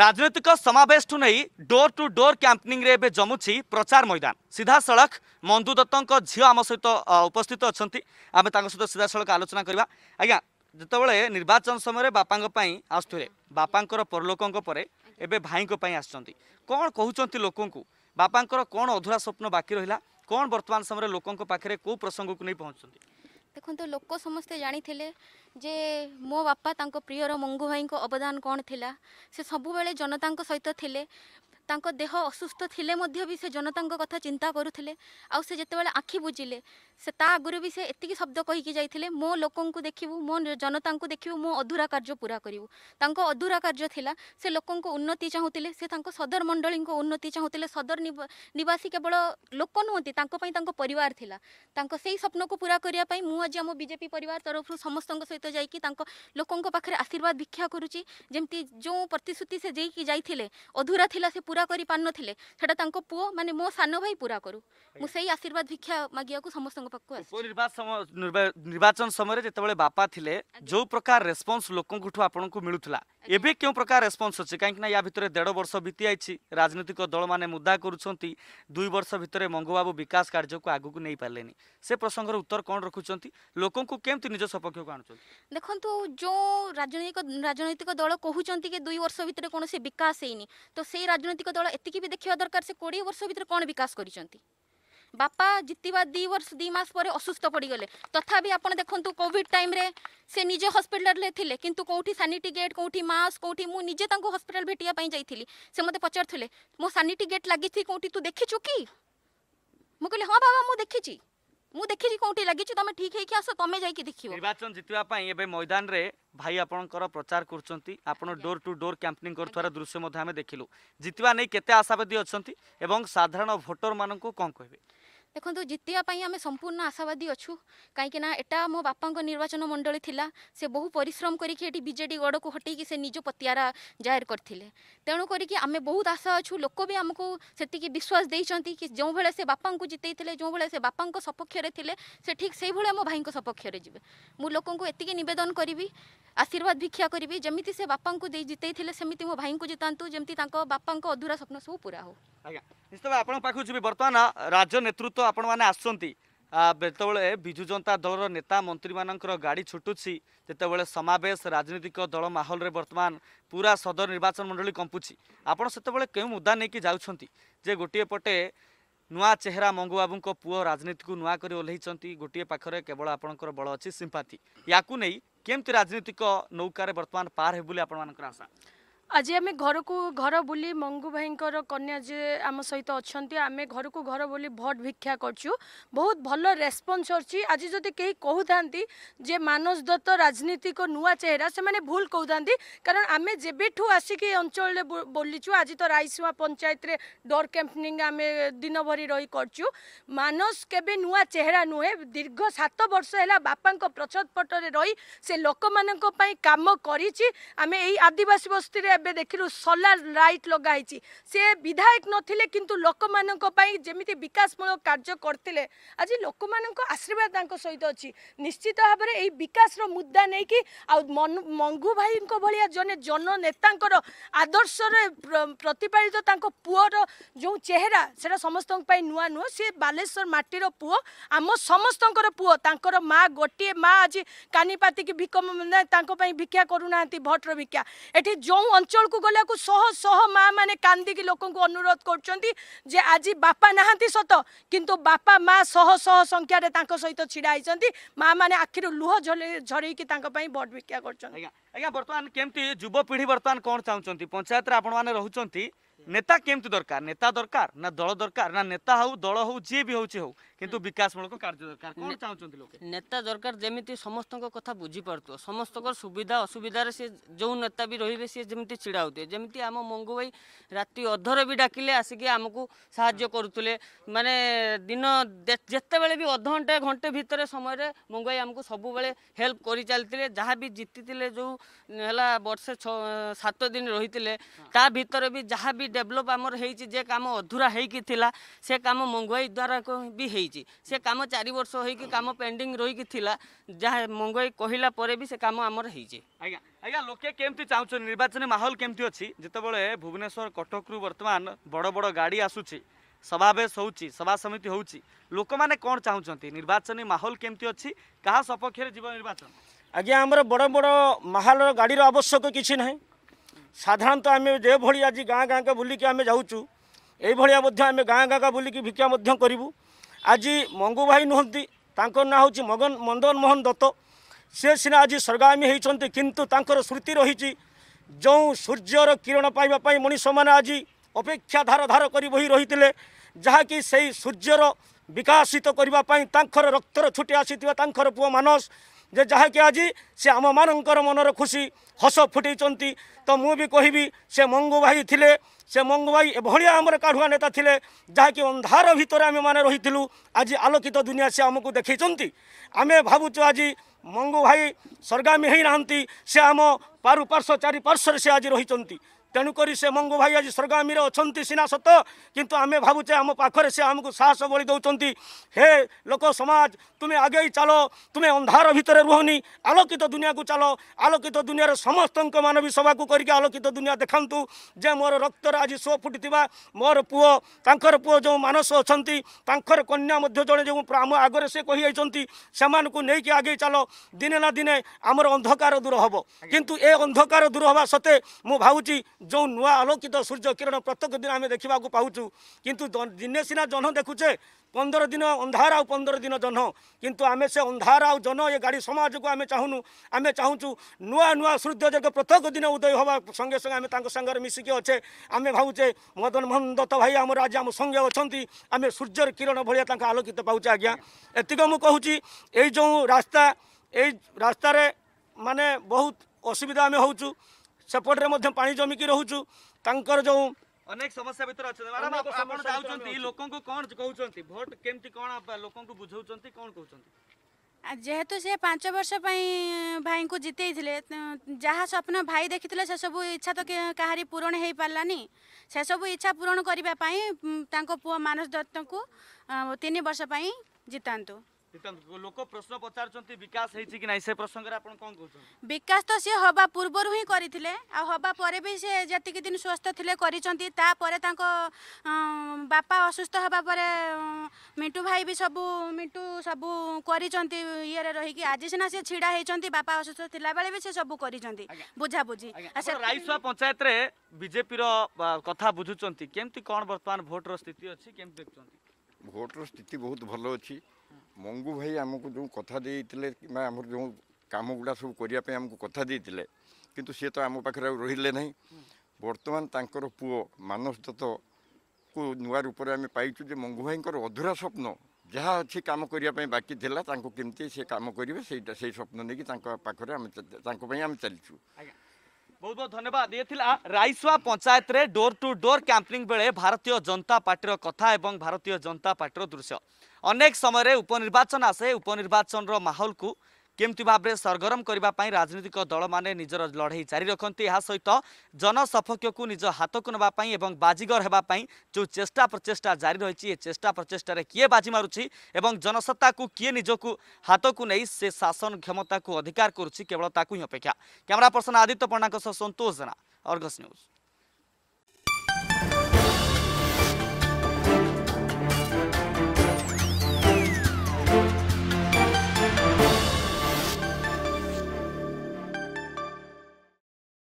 ରାଜନୈତିକ ସମାବେଶଠୁ ନେଇ door to door କ୍ୟାମ୍ପେନିଂରେ ଏବେ ଜମୁଛି ପ୍ରଚାର ମଇଦାନ ସିଧାସଳଖ ମନ୍ଦୁ ଦତ୍ତଙ୍କ ଝିଅ ଆମ ସହିତ ଉପସ୍ଥିତ ଅଛନ୍ତି ଆମେ ତାଙ୍କ ସହିତ ସିଧାସଳଖ ଆଲୋଚନା କରିବା ଆଜ୍ଞା ଯେତେବେଳେ ନିର୍ବାଚନ ସମୟରେ ବାପାଙ୍କ ପାଇଁ ଆସୁଥିଲେ ବାପାଙ୍କର ପରଲୋକଙ୍କ ପରେ ଏବେ ଭାଇଙ୍କ ପାଇଁ ଆସିଛନ୍ତି କ'ଣ କହୁଛନ୍ତି ଲୋକଙ୍କୁ ବାପାଙ୍କର କ'ଣ ଅଧୁରା ସ୍ୱପ୍ନ ବାକି ରହିଲା କ'ଣ ବର୍ତ୍ତମାନ ସମୟରେ ଲୋକଙ୍କ ପାଖରେ କେଉଁ ପ୍ରସଙ୍ଗକୁ ନେଇ ପହଞ୍ଚୁଛନ୍ତି ଦେଖନ୍ତୁ ଲୋକ ସମସ୍ତେ ଜାଣିଥିଲେ ଯେ ମୋ ବାପା ତାଙ୍କ ପ୍ରିୟର ମଙ୍ଗୁ ଭାଇଙ୍କ ଅବଦାନ କ'ଣ ଥିଲା ସେ ସବୁବେଳେ ଜନତାଙ୍କ ସହିତ ଥିଲେ ତାଙ୍କ ଦେହ ଅସୁସ୍ଥ ଥିଲେ ମଧ୍ୟ ବି ସେ ଜନତାଙ୍କ କଥା ଚିନ୍ତା କରୁଥିଲେ ଆଉ ସେ ଯେତେବେଳେ ଆଖି ବୁଜିଲେ ସେ ତା ଆଗରୁ ବି ସେ ଏତିକି ଶବ୍ଦ କହିକି ଯାଇଥିଲେ ମୋ ଲୋକଙ୍କୁ ଦେଖିବୁ ମୋ ଜନତାଙ୍କୁ ଦେଖିବୁ ମୋ ଅଧୁରା କାର୍ଯ୍ୟ ପୁରା କରିବୁ ତାଙ୍କ ଅଧୁରା କାର୍ଯ୍ୟ ଥିଲା ସେ ଲୋକଙ୍କ ଉନ୍ନତି ଚାହୁଁଥିଲେ ସେ ତାଙ୍କ ସଦର ମଣ୍ଡଳୀଙ୍କ ଉନ୍ନତି ଚାହୁଁଥିଲେ ସଦର ନିବାସୀ କେବଳ ଲୋକ ନୁହନ୍ତି ତାଙ୍କ ପାଇଁ ତାଙ୍କ ପରିବାର ଥିଲା ତାଙ୍କ ସେଇ ସ୍ୱପ୍ନକୁ ପୁରା କରିବା ପାଇଁ ମୁଁ ଆଜି ଆମ ବିଜେପି ପରିବାର ତରଫରୁ ସମସ୍ତଙ୍କ ସହିତ ଯାଇକି ତାଙ୍କ ଲୋକଙ୍କ ପାଖରେ ଆଶୀର୍ବାଦ ଭିକ୍ଷା କରୁଛି ଯେମିତି ଯେଉଁ ପ୍ରତିଶ୍ରୁତି ସେ ଦେଇକି ଯାଇଥିଲେ ଅଧୁରା ଥିଲା ସେ पूरा गरिपारे पुओ म मो सान भाइ पूरा गरु म सही आशीर्वाद भिक्षा मागेको समस्तको पाखु निर्वाचन समय जति बापा ले जो प्रकार रेस्पन्स लोकठु आपणको मिलुला ଏବେ କେଉଁ ପ୍ରକାର ରେସ୍ପନ୍ସ ଅଛି କାହିଁକିନା ୟା ଭିତରେ ଦେଢ଼ ବର୍ଷ ବିତିଯାଇଛି ରାଜନୈତିକ ଦଳମାନେ ମୁଦା କରୁଛନ୍ତି ଦୁଇ ବର୍ଷ ଭିତରେ ମଙ୍ଗବାବୁ ବିକାଶ କାର୍ଯ୍ୟକୁ ଆଗକୁ ନେଇପାରିଲେନି ସେ ପ୍ରସଙ୍ଗର ଉତ୍ତର କ'ଣ ରଖୁଛନ୍ତି ଲୋକଙ୍କୁ କେମିତି ନିଜ ସପକ୍ଷକୁ ଆଣୁଛନ୍ତି ଦେଖନ୍ତୁ ଯେଉଁ ରାଜନୈତିକ ରାଜନୈତିକ ଦଳ କହୁଛନ୍ତି କି ଦୁଇ ବର୍ଷ ଭିତରେ କୌଣସି ବିକାଶ ହେଇନି ତ ସେଇ ରାଜନୈତିକ ରାଜନୈତିକ ଦଳ ଏତିକି ବି ଦେଖିବା ଦରକାର ସେ କୋଡ଼ିଏ ବର୍ଷ ଭିତରେ କ'ଣ ବିକାଶ କରିଛନ୍ତି ବାପା ଜିତିବା ଦୁଇ ବର୍ଷ ଦୁଇ ମାସ ପରେ ଅସୁସ୍ଥ ପଡ଼ିଗଲେ ତଥାପି ଆପଣ ଦେଖନ୍ତୁ କୋଭିଡ଼ ଟାଇମ୍ରେ ସେ ନିଜେ ହସ୍ପିଟାଲରେ ଥିଲେ କିନ୍ତୁ କେଉଁଠି ସାନିଟି ଗେଟ୍ କେଉଁଠି ମାସ୍କ କେଉଁଠି ମୁଁ ନିଜେ ତାଙ୍କୁ ହସ୍ପିଟାଲ ଭେଟିବା ପାଇଁ ଯାଇଥିଲି ସେ ମୋତେ ପଚାରୁଥିଲେ ମୋ ସାନିଟି ଗେଟ୍ ଲାଗିଛି କେଉଁଠି ତୁ ଦେଖିଛୁ କି ମୁଁ କହିଲି ହଁ ବାବା ମୁଁ ଦେଖିଛି ମୁଁ ଦେଖିଛି କୋଉଠି ଲାଗିଛି ତମେ ଠିକ ହେଇକି ଆସ ତମେ ଯାଇକି ଦେଖିବ ନିର୍ବାଚନ ଜିତିବା ପାଇଁ ଏବେ ମଇଦାନରେ ଭାଇ ଆପଣଙ୍କର ପ୍ରଚାର କରୁଛନ୍ତି ଆପଣ ଡୋର ଟୁ ଡୋର କ୍ୟାମ୍ପେନିଂ କରୁଥିବାର ଦୃଶ୍ୟ ମଧ୍ୟ ଆମେ ଦେଖିଲୁ ଜିତିବା ନେଇ କେତେ ଆଶାବାଦୀ ଅଛନ୍ତି ଏବଂ ସାଧାରଣ ଭୋଟରମାନଙ୍କୁ କ'ଣ କହିବେ ଦେଖନ୍ତୁ ଜିତିବା ପାଇଁ ଆମେ ସମ୍ପୂର୍ଣ୍ଣ ଆଶାବାଦୀ ଅଛୁ କାହିଁକିନା ଏଟା ମୋ ବାପାଙ୍କ ନିର୍ବାଚନ ମଣ୍ଡଳୀ ଥିଲା ସେ ବହୁ ପରିଶ୍ରମ କରିକି ଏଠି ବିଜେଡ଼ି ଗଡ଼କୁ ହଟେଇକି ସେ ନିଜ ପତିଆରା ଜାହିର କରିଥିଲେ ତେଣୁ କରିକି ଆମେ ବହୁତ ଆଶା ଅଛୁ ଲୋକ ବି ଆମକୁ ସେତିକି ବିଶ୍ୱାସ ଦେଇଛନ୍ତି କି ଯେଉଁଭଳିଆ ସେ ବାପାଙ୍କୁ ଜିତେଇଥିଲେ ଯେଉଁଭଳିଆ ସେ ବାପାଙ୍କ ସପକ୍ଷରେ ଥିଲେ ସେ ଠିକ୍ ସେଇଭଳିଆ ମୋ ଭାଇଙ୍କ ସପକ୍ଷରେ ଯିବେ ମୁଁ ଲୋକଙ୍କୁ ଏତିକି ନିବେଦନ କରିବି ଆଶୀର୍ବାଦ ଭିକ୍ଷା କରିବି ଯେମିତି ସେ ବାପାଙ୍କୁ ଦେଇ ଜିତେଇଥିଲେ ସେମିତି ମୋ ଭାଇଙ୍କୁ ଜିତାନ୍ତୁ ଯେମିତି ତାଙ୍କ ବାପାଙ୍କ ଅଧୁରା ସ୍ୱପ୍ନ ସବୁ ପୁରା ହେଉ ଆଜ୍ଞା ଆପଣଙ୍କ ପାଖକୁ ଯିବି ବର୍ତ୍ତମାନ ରାଜ୍ୟ ନେତୃତ୍ୱ ଆପଣମାନେ ଆସୁଛନ୍ତି ଯେତେବେଳେ ବିଜୁ ଜନତା ଦଳର ନେତା ମନ୍ତ୍ରୀମାନଙ୍କର ଗାଡ଼ି ଛୁଟୁଛି ଯେତେବେଳେ ସମାବେଶ ରାଜନୈତିକ ଦଳ ମାହୋଲରେ ବର୍ତ୍ତମାନ ପୁରା ସଦର ନିର୍ବାଚନ ମଣ୍ଡଳୀ କମ୍ପୁଛି ଆପଣ ସେତେବେଳେ କେଉଁ ମୁଦା ନେଇକି ଯାଉଛନ୍ତି ଯେ ଗୋଟିଏ ପଟେ ନୂଆ ଚେହେରା ମଙ୍ଗୁବାବୁଙ୍କ ପୁଅ ରାଜନୀତିକୁ ନୂଆ କରି ଓହ୍ଲାଇଛନ୍ତି ଗୋଟିଏ ପାଖରେ କେବଳ ଆପଣଙ୍କର ବଳ ଅଛି ସିମ୍ପାତି ୟାକୁ ନେଇ କେମିତି ରାଜନୈତିକ ନୌକାରେ ବର୍ତ୍ତମାନ ପାର ହେବ ବୋଲି ଆପଣମାନଙ୍କର ଆଶା আজি আমি ঘরকু ঘর বুলি মঙ্গু ভাইঙ্কর কন্যা যে আমার সহিত অনেক আমি ঘরকু ঘর বুলি ভোট ভিক্ষা করছু বহুত ভালো রেসপন্স অছি আজি যদি কে কুথাতে যে মানস দত্ত রাজনীতিক নুয়া চেহারা সে ভুল কুথাতে কারণ আমি যেবেঠু আসিকি অঞ্চলের বলিছু আজি তো রাইসুয়া পঞ্চায়েতরে ডোর ক্যাম্পনিং আমি দিনভরি রই করছু মানস কেবে নুয়া চেহারা নুহে দীর্ঘ সাত বর্ষ হল বাপাঙ্ক প্রচদপটরে রই সে লোক কাম করেছি আমি এই আদিবাসী বস্তিরে ଏବେ ଦେଖିଲୁ ସୋଲାର ଲାଇଟ୍ ଲଗା ହେଇଛି ସେ ବିଧାୟକ ନଥିଲେ କିନ୍ତୁ ଲୋକମାନଙ୍କ ପାଇଁ ଯେମିତି ବିକାଶମୂଳକ କାର୍ଯ୍ୟ କରିଥିଲେ ଆଜି ଲୋକମାନଙ୍କ ଆଶୀର୍ବାଦ ତାଙ୍କ ସହିତ ଅଛି ନିଶ୍ଚିତ ଭାବରେ ଏଇ ବିକାଶର ମୁଦ୍ଦା ନେଇକି ଆଉ ମଙ୍ଗୁ ଭାଇଙ୍କ ଭଳିଆ ଜଣେ ଜନନେତାଙ୍କର ଆଦର୍ଶରେ ପ୍ରତିପାଳିତ ତାଙ୍କ ପୁଅର ଯେଉଁ ଚେହେରା ସେଟା ସମସ୍ତଙ୍କ ପାଇଁ ନୂଆ ନୁହଁ ସିଏ ବାଲେଶ୍ୱର ମାଟିର ପୁଅ ଆମ ସମସ୍ତଙ୍କର ପୁଅ ତାଙ୍କର ମା ଗୋଟିଏ ମା ଆଜି କାନି ପାତିକି ଭିକ ତାଙ୍କ ପାଇଁ ଭିକ୍ଷା କରୁନାହାନ୍ତି ଭଟ୍ର ଭିକ୍ଷା ଏଠି ଯେଉଁ ଅଞ୍ଚଳକୁ ଗଲାକୁ ଶହ ଶହ ମାଆମାନେ କାନ୍ଦିକି ଲୋକଙ୍କୁ ଅନୁରୋଧ କରୁଛନ୍ତି ଯେ ଆଜି ବାପା ନାହାନ୍ତି ସତ କିନ୍ତୁ ବାପା ମା ଶହ ଶହ ସଂଖ୍ୟାରେ ତାଙ୍କ ସହିତ ଛିଡ଼ା ହେଇଛନ୍ତି ମାଆମାନେ ଆଖିରୁ ଲୁହ ଝରେଇକି ତାଙ୍କ ପାଇଁ ଭୋଟ ଭିକ୍ଷା କରୁଛନ୍ତି ଆଜ୍ଞା ଆଜ୍ଞା ବର୍ତ୍ତମାନ କେମିତି ଯୁବପିଢ଼ି ବର୍ତ୍ତମାନ କ'ଣ ଚାହୁଁଛନ୍ତି ପଞ୍ଚାୟତରେ ଆପଣମାନେ ରହୁଛନ୍ତି নেতা কেমতি দরকার নেতা দরকার না দল দরকার না নেতা হও দল হও যে বি হচ্ছে হও কিন্তু বিকাশমূলক কার্য দরকার কোন চাহুচন্তি লোকে নেতা দরকার যেমিতি সমস্তଙ୍କ কথা বুঝি পারতো সমস্তଙ୍କ সুবিধা অসুবিধার সে যে নেতা বি রহিবে সে যেমিতি ছিড়া হতে যেমিতি আম মঙ্গু ভাই রাতি অধরে বি ডাকিলে আসিকি আমকু সাহায্য করুতলে মানে দিন যেতবেলে বি অধ ঘন্টা ঘণ্টে ভিতরে সময়রে মঙ্গু ভাই আমাকু সবুবেলে হেল্প করি চালতিলে যাহা বি জিতিতিলে যে হেলা বর্ষে সাত দিন রহিতিলে তা ভিতরে বি যাহা বি ଡେଭଲପ୍ ଆମର ହେଇଛି ଯେ କାମ ଅଧୁରା ହେଇକି ଥିଲା ସେ କାମ ମଙ୍ଗଇ ଦ୍ୱାରା ବି ହେଇଛି ସେ କାମ ଚାରି ବର୍ଷ ହେଇକି କାମ ପେଣ୍ଡିଂ ରହିକି ଥିଲା ଯାହା ମଙ୍ଗଇ କହିଲା ପରେ ବି ସେ କାମ ଆମର ହେଇଛି ଆଜ୍ଞା ଆଜ୍ଞା ଲୋକେ କେମିତି ଚାହୁଁଛନ୍ତି ନିର୍ବାଚନୀ ମାହୋଲ କେମିତି ଅଛି ଯେତେବେଳେ ଭୁବନେଶ୍ୱର କଟକରୁ ବର୍ତ୍ତମାନ ବଡ଼ ବଡ଼ ଗାଡ଼ି ଆସୁଛି ସମାବେଶ ହେଉଛି ସଭା ସମିତି ହେଉଛି ଲୋକମାନେ କ'ଣ ଚାହୁଁଛନ୍ତି ନିର୍ବାଚନୀ ମାହୋଲ କେମିତି ଅଛି କାହା ସପକ୍ଷରେ ଯିବ ନିର୍ବାଚନ ଆଜ୍ଞା ଆମର ବଡ଼ ବଡ଼ ମାହୋଲର ଗାଡ଼ିର ଆବଶ୍ୟକ କିଛି ନାହିଁ ସାଧାରଣତଃ ଆମେ ଯେଭଳି ଆଜି ଗାଁ ଗାଁ ଗାଁକେ ବୁଲିକି ଆମେ ଯାଉଛୁ ଏଇଭଳିଆ ମଧ୍ୟ ଆମେ ଗାଁ ଗାଁ ଗାଁକେ ବୁଲିକି ଭିକ୍ଷା ମଧ୍ୟ କରିବୁ ଆଜି ମଙ୍ଗୁ ଭାଇ ନୁହନ୍ତି ତାଙ୍କ ନାଁ ହେଉଛି ମଗନ ମଦନ ମୋହନ ଦତ୍ତ ସେ ସିନା ଆଜି ସ୍ୱର୍ଗାମୀ ହୋଇଛନ୍ତି କିନ୍ତୁ ତାଙ୍କର ସ୍ମୃତି ରହିଛି ଯେଉଁ ସୂର୍ଯ୍ୟର କିରଣ ପାଇବା ପାଇଁ ମଣିଷମାନେ ଆଜି ଅପେକ୍ଷା ଧାର ଧାର କରି ବହି ରହିଥିଲେ ଯାହାକି ସେଇ ସୂର୍ଯ୍ୟର ବିକାଶିତ କରିବା ପାଇଁ ତାଙ୍କର ରକ୍ତର ଛୁଟି ଆସିଥିବା ତାଙ୍କର ପୁଅ ମାନସ ଯେ ଯାହାକି ଆଜି ସେ ଆମମାନଙ୍କର ମନର ଖୁସି ହସ ଫୁଟେଇଛନ୍ତି ତ ମୁଁ ବି କହିବି ସେ ମଙ୍ଗୁ ଭାଇ ଥିଲେ ସେ ମଙ୍ଗୁ ଭାଇ ଏଭଳିଆ ଆମର କାଢୁଆ ନେତା ଥିଲେ ଯାହାକି ଅନ୍ଧାର ଭିତରେ ଆମେମାନେ ରହିଥିଲୁ ଆଜି ଆଲୋକିତ ଦୁନିଆ ସେ ଆମକୁ ଦେଖେଇଛନ୍ତି ଆମେ ଭାବୁଛୁ ଆଜି ମଙ୍ଗୁ ଭାଇ ସ୍ୱର୍ଗାମୀ ହୋଇନାହାନ୍ତି ସେ ଆମ ପାରୁପାର୍ଶ୍ୱ ଚାରିପାର୍ଶ୍ୱରେ ସେ ଆଜି ରହିଛନ୍ତି तेणुकरी से भाई आज स्वर्गामी र अनि सिना सत्त किन आमे भे आम पाखर से आम साहस बलिदेन् हे लोकसम्ज तुमे आगै चाल तुमे अन्धार अंधार रुह रुहनी आलोकित को चाह आलोकित दुनियाँ र मानवी सभा को करके आलोकित दुनियाँ देखान्तु मक्तर आज सो फुटिएको म पो तनस अहिर कन्या आगरेन्सि आगै चाह दिन दिने आमर अंधकार दूर हब किन ए दूर हे सत्व भा ଯେଉଁ ନୂଆ ଆଲୋକିତ ସୂର୍ଯ୍ୟ କିରଣ ପ୍ରତ୍ୟେକ ଦିନ ଆମେ ଦେଖିବାକୁ ପାଉଛୁ କିନ୍ତୁ ଦିନେ ସିନା ଜହ୍ନ ଦେଖୁଛେ ପନ୍ଦର ଦିନ ଅନ୍ଧାର ଆଉ ପନ୍ଦର ଦିନ ଜହ୍ନ କିନ୍ତୁ ଆମେ ସେ ଅନ୍ଧାର ଆଉ ଜହ୍ନ ଏ ଗାଡ଼ି ସମାଜକୁ ଆମେ ଚାହୁଁନୁ ଆମେ ଚାହୁଁଛୁ ନୂଆ ନୂଆ ସୂର୍ଯ୍ୟ ଯାକ ପ୍ରତ୍ୟେକ ଦିନ ଉଦୟ ହେବା ସଙ୍ଗେ ସଙ୍ଗେ ଆମେ ତାଙ୍କ ସାଙ୍ଗରେ ମିଶିକି ଅଛେ ଆମେ ଭାବୁଛେ ମଦନ ମୋହନ ଦତ୍ତ ଭାଇ ଆମର ଆଜି ଆମ ସଙ୍ଗେ ଅଛନ୍ତି ଆମେ ସୂର୍ଯ୍ୟର କିରଣ ଭଳିଆ ତାଙ୍କ ଆଲୋକିତ ପାଉଛେ ଆଜ୍ଞା ଏତିକ ମୁଁ କହୁଛି ଏଇ ଯେଉଁ ରାସ୍ତା ଏଇ ରାସ୍ତାରେ ମାନେ ବହୁତ ଅସୁବିଧା ଆମେ ହେଉଛୁ ସେପଟରେ ମଧ୍ୟ ପାଣି ଜମିକି ରହୁଛୁ ତାଙ୍କର ଯେଉଁ ଅନେକ ସମସ୍ୟା ଭିତରେ ଅଛନ୍ତି ମ୍ୟାଡ଼ାମ୍ ଆପଣ ଯାଉଛନ୍ତି ଲୋକଙ୍କୁ କ'ଣ କହୁଛନ୍ତି ଭୋଟ କେମିତି କ'ଣ ଲୋକଙ୍କୁ ବୁଝାଉଛନ୍ତି କ'ଣ କହୁଛନ୍ତି ଯେହେତୁ ସେ ପାଞ୍ଚ ବର୍ଷ ପାଇଁ ଭାଇଙ୍କୁ ଜିତେଇଥିଲେ ଯାହା ସ୍ୱପ୍ନ ଭାଇ ଦେଖିଥିଲେ ସେସବୁ ଇଚ୍ଛା ତ କାହାରି ପୂରଣ ହେଇପାରିଲାନି ସେସବୁ ଇଚ୍ଛା ପୂରଣ କରିବା ପାଇଁ ତାଙ୍କ ପୁଅ ମାନସ ଦତ୍ତଙ୍କୁ ତିନି ବର୍ଷ ପାଇଁ ଜିତାନ୍ତୁ লোক প্রশ্ন পচারুচ্ছেন বিকাশ হয়েছে কি না সে প্রসঙ্গে আপনার কম কৌন বিকাশ তো সে হওয়া পূর্বর হি করে হওয়া পরে বি সে যেত দিন সুস্থ লে করেছেন তাপরে তাঁর বাপা অসুস্থ হওয়া পরে মিন্টু ভাই বি সবু মিন্টু সবু করেছেন ইয়ে রহিকি আজ সিনা সে ছিড়া হয়েছেন বাপা অসুস্থ লাবেলে বি সে সবু করেছেন বুঝাবুঝি রাইসুয়া পঞ্চায়েতরে বিজেপির কথা বুঝুছেন কেমতি কম বর্তমান ভোটর স্থিতি অছি কেমতি দেখছেন ভোটর স্থিতি বহুত ভালো অছি ମଙ୍ଗୁ ଭାଇ ଆମକୁ ଯେଉଁ କଥା ଦେଇଥିଲେ କିମ୍ବା ଆମର ଯେଉଁ କାମ ଗୁଡ଼ା ସବୁ କରିବା ପାଇଁ ଆମକୁ କଥା ଦେଇଥିଲେ କିନ୍ତୁ ସିଏ ତ ଆମ ପାଖରେ ଆଉ ରହିଲେ ନାହିଁ ବର୍ତ୍ତମାନ ତାଙ୍କର ପୁଅ ମାନସ ଦତ୍ତକୁ ନୂଆ ରୂପରେ ଆମେ ପାଇଛୁ ଯେ ମଙ୍ଗୁ ଭାଇଙ୍କର ଅଧୁରା ସ୍ୱପ୍ନ ଯାହା ଅଛି କାମ କରିବା ପାଇଁ ବାକି ଥିଲା ତାଙ୍କୁ କେମିତି ସେ କାମ କରିବେ ସେଇଟା ସେଇ ସ୍ୱପ୍ନ ନେଇକି ତାଙ୍କ ପାଖରେ ଆମେ ତାଙ୍କ ପାଇଁ ଆମେ ଚାଲିଛୁ ଆଜ୍ଞା ବହୁତ ବହୁତ ଧନ୍ୟବାଦ ଇଏ ଥିଲା ରାଇସୁଆ ପଞ୍ଚାୟତରେ ଡୋର ଟୁ ଡୋର କ୍ୟାମ୍ପିଂ ବେଳେ ଭାରତୀୟ ଜନତା ପାର୍ଟିର କଥା ଏବଂ ଭାରତୀୟ ଜନତା ପାର୍ଟିର ଦୃଶ୍ୟ ଅନେକ ସମୟରେ ଉପନିର୍ବାଚନ ଆସେ ଉପନିର୍ବାଚନର ମାହୋଲକୁ କେମିତି ଭାବରେ ସରଗରମ କରିବା ପାଇଁ ରାଜନୈତିକ ଦଳମାନେ ନିଜର ଲଢ଼େଇ ଜାରି ରଖନ୍ତି ଏହା ସହିତ ଜନସପକ୍ଷକୁ ନିଜ ହାତକୁ ନେବା ପାଇଁ ଏବଂ ବାଜିଗର ହେବା ପାଇଁ ଯେଉଁ ଚେଷ୍ଟା ପ୍ରଚେଷ୍ଟା ଜାରି ରହିଛି ଏ ଚେଷ୍ଟା ପ୍ରଚେଷ୍ଟାରେ କିଏ ବାଜି ମାରୁଛି ଏବଂ ଜନସତ୍ତାକୁ କିଏ ନିଜକୁ ହାତକୁ ନେଇ ସେ ଶାସନ କ୍ଷମତାକୁ ଅଧିକାର କରୁଛି କେବଳ ତାକୁ ହିଁ ଅପେକ୍ଷା କ୍ୟାମେରା ପର୍ସନ ଆଦିତ୍ୟ ପଣ୍ଡାଙ୍କ ସହ ସନ୍ତୋଷ ଜେନା ଅର୍ଗସ୍ ନ୍ୟୁଜ୍